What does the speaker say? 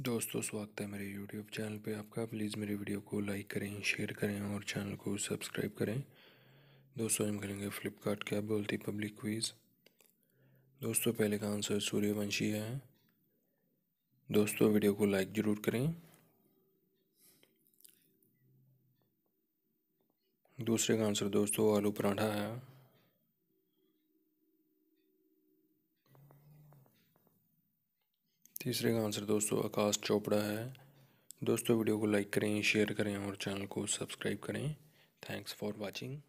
दोस्तों स्वागत है मेरे यूट्यूब चैनल पे आपका प्लीज़ मेरी वीडियो को लाइक करें शेयर करें और चैनल को सब्सक्राइब करें दोस्तों हम करेंगे फ्लिपकार्ट क्या बोलती पब्लिक क्वीज़ दोस्तों पहले का आंसर सूर्यवंशी है दोस्तों वीडियो को लाइक ज़रूर करें दूसरे का आंसर दोस्तों आलू पराठा है तीसरे का आंसर दोस्तों आकाश चोपड़ा है दोस्तों वीडियो को लाइक करें शेयर करें और चैनल को सब्सक्राइब करें थैंक्स फॉर वॉचिंग